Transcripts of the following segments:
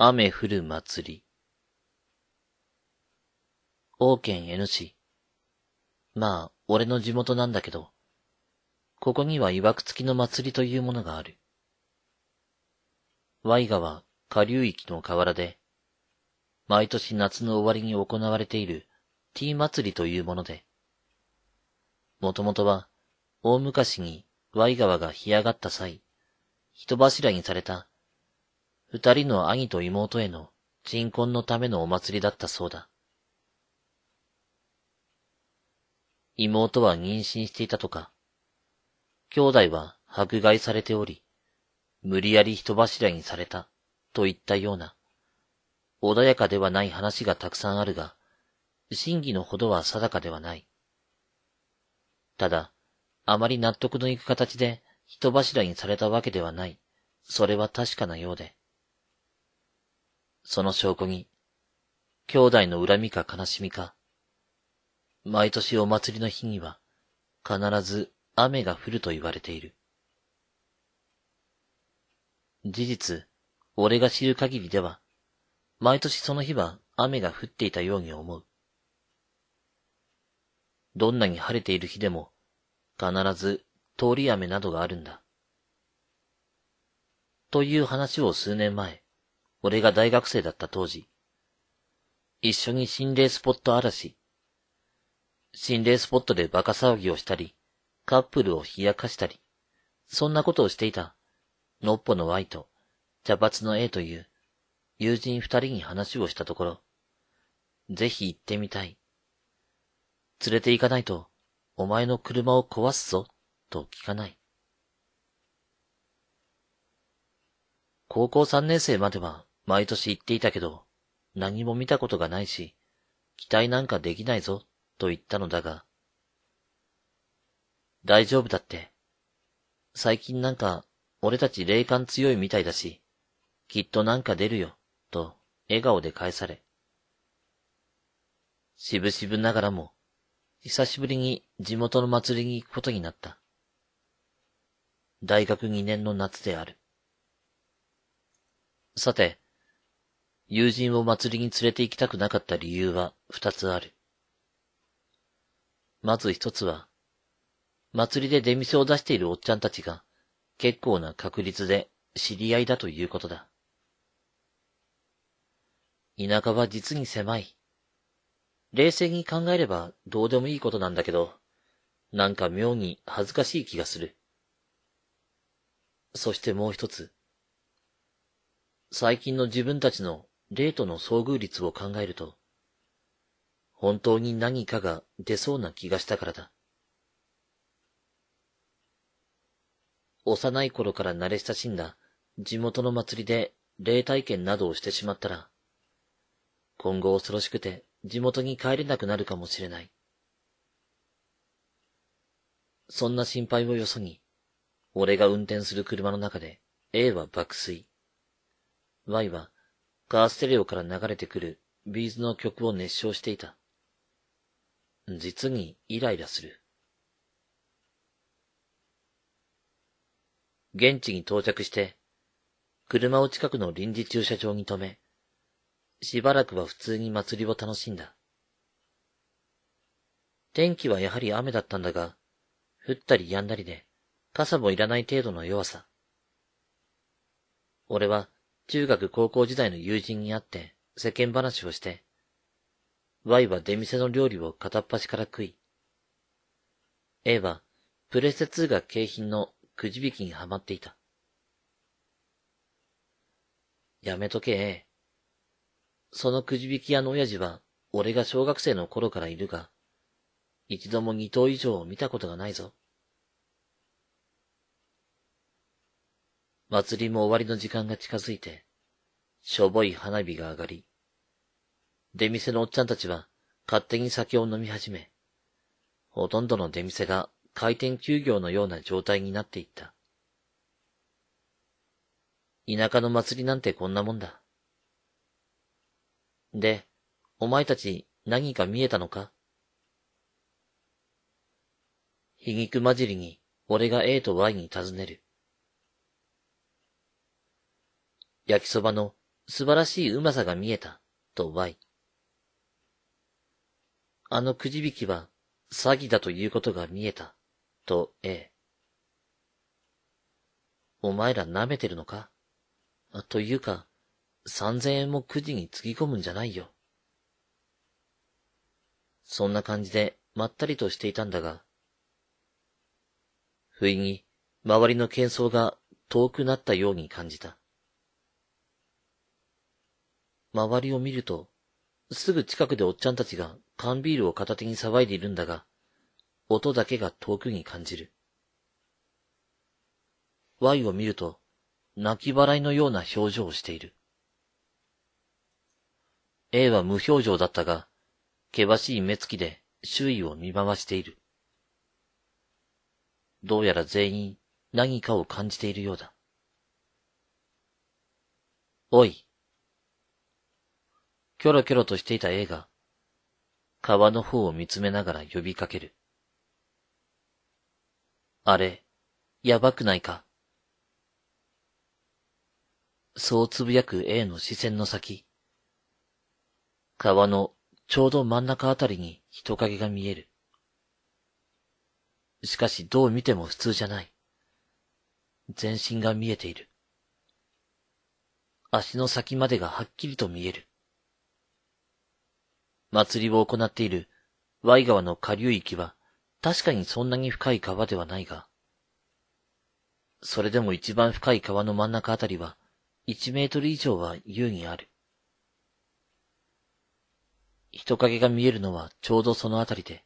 雨降る祭り。王権 N 氏。まあ、俺の地元なんだけど。ここには曰く付きの祭りというものがある。ワイガは下流域の河原で、毎年夏の終わりに行われているティー祭りというもので、もともとは大昔にワイ川が干上がった際、人柱にされた、二人の兄と妹への鎮魂のためのお祭りだったそうだ。妹は妊娠していたとか、兄弟は迫害されており、無理やり人柱にされた、といったような、穏やかではない話がたくさんあるが、真偽のほどは定かではない。ただ、あまり納得のいく形で人柱にされたわけではない。それは確かなようで。その証拠に、兄弟の恨みか悲しみか、毎年お祭りの日には、必ず雨が降ると言われている。事実、俺が知る限りでは、毎年その日は雨が降っていたように思う。どんなに晴れている日でも、必ず通り雨などがあるんだ。という話を数年前、俺が大学生だった当時、一緒に心霊スポット嵐、心霊スポットでバカ騒ぎをしたり、カップルを冷やかしたり、そんなことをしていた、のっぽの Y と、茶髪の A という、友人二人に話をしたところ、ぜひ行ってみたい。連れて行かないと、お前の車を壊すぞ、と聞かない。高校三年生までは毎年行っていたけど、何も見たことがないし、期待なんかできないぞ、と言ったのだが、大丈夫だって。最近なんか、俺たち霊感強いみたいだし、きっとなんか出るよ、と、笑顔で返され。しぶしぶながらも、久しぶりに地元の祭りに行くことになった。大学2年の夏である。さて、友人を祭りに連れて行きたくなかった理由は二つある。まず一つは、祭りで出店を出しているおっちゃんたちが、結構な確率で知り合いだということだ。田舎は実に狭い。冷静に考えればどうでもいいことなんだけど、なんか妙に恥ずかしい気がする。そしてもう一つ。最近の自分たちの霊との遭遇率を考えると、本当に何かが出そうな気がしたからだ。幼い頃から慣れ親しんだ地元の祭りで霊体験などをしてしまったら、今後恐ろしくて地元に帰れなくなるかもしれない。そんな心配をよそに、俺が運転する車の中で A は爆睡。Y はカーステレオから流れてくるビーズの曲を熱唱していた。実にイライラする。現地に到着して、車を近くの臨時駐車場に止め、しばらくは普通に祭りを楽しんだ。天気はやはり雨だったんだが、降ったり止んだりで、傘もいらない程度の弱さ。俺は中学高校時代の友人に会って世間話をして、Y は出店の料理を片っ端から食い、A はプレステ2が景品のくじ引きにはまっていた。やめとけ。そのくじ引き屋の親父は、俺が小学生の頃からいるが、一度も二頭以上を見たことがないぞ。祭りも終わりの時間が近づいて、しょぼい花火が上がり、出店のおっちゃんたちは勝手に酒を飲み始め、ほとんどの出店が回転休業のような状態になっていった。田舎の祭りなんてこんなもんだ。で、お前たち何か見えたのか皮肉まじりに俺が A と Y に尋ねる。焼きそばの素晴らしいうまさが見えた、と Y。あのくじ引きは詐欺だということが見えた。とえ。お前ら舐めてるのかというか、三千円もくじにつぎ込むんじゃないよ。そんな感じで、まったりとしていたんだが、不意に、周りの喧騒が遠くなったように感じた。周りを見ると、すぐ近くでおっちゃんたちが缶ビールを片手に騒いでいるんだが、音だけが遠くに感じる。Y を見ると、泣き払いのような表情をしている。A は無表情だったが、険しい目つきで周囲を見回している。どうやら全員何かを感じているようだ。おい。キョロキョロとしていた A が、川の方を見つめながら呼びかける。あれ、やばくないか。そうつぶやく A の視線の先。川のちょうど真ん中あたりに人影が見える。しかしどう見ても普通じゃない。全身が見えている。足の先までがはっきりと見える。祭りを行っている Y 川の下流域は、確かにそんなに深い川ではないが、それでも一番深い川の真ん中あたりは、一メートル以上は優にある。人影が見えるのはちょうどそのあたりで、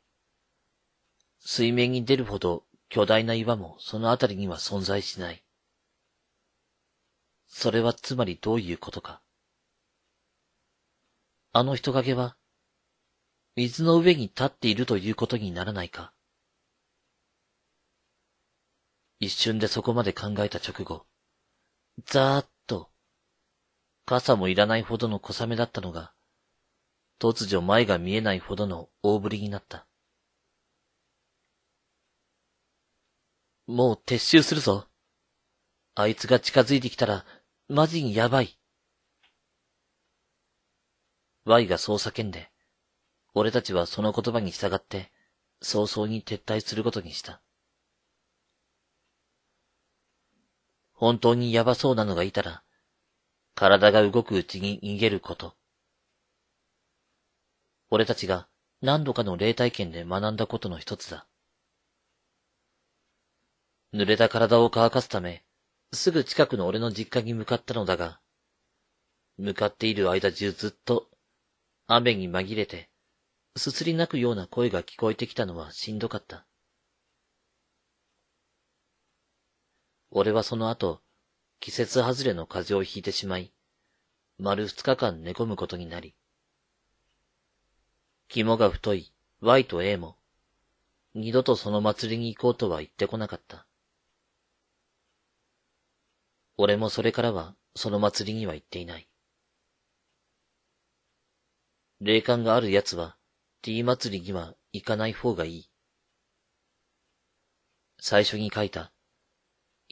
水面に出るほど巨大な岩もそのあたりには存在しない。それはつまりどういうことか。あの人影は、水の上に立っているということにならないか。一瞬でそこまで考えた直後、ざーっと、傘もいらないほどの小雨だったのが、突如前が見えないほどの大振りになった。もう撤収するぞ。あいつが近づいてきたら、マジにやばい。Y がそう叫んで、俺たちはその言葉に従って、早々に撤退することにした。本当にやばそうなのがいたら、体が動くうちに逃げること。俺たちが何度かの霊体験で学んだことの一つだ。濡れた体を乾かすため、すぐ近くの俺の実家に向かったのだが、向かっている間中ずっと、雨に紛れて、すすり泣くような声が聞こえてきたのはしんどかった。俺はその後、季節外れの風邪をひいてしまい、丸二日間寝込むことになり、肝が太い Y と A も、二度とその祭りに行こうとは言ってこなかった。俺もそれからはその祭りには行っていない。霊感がある奴は、T 祭りには行かない方がいい。最初に書いた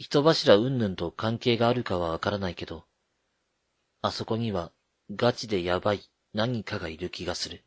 人柱云々と関係があるかはわからないけど、あそこにはガチでやばい何かがいる気がする。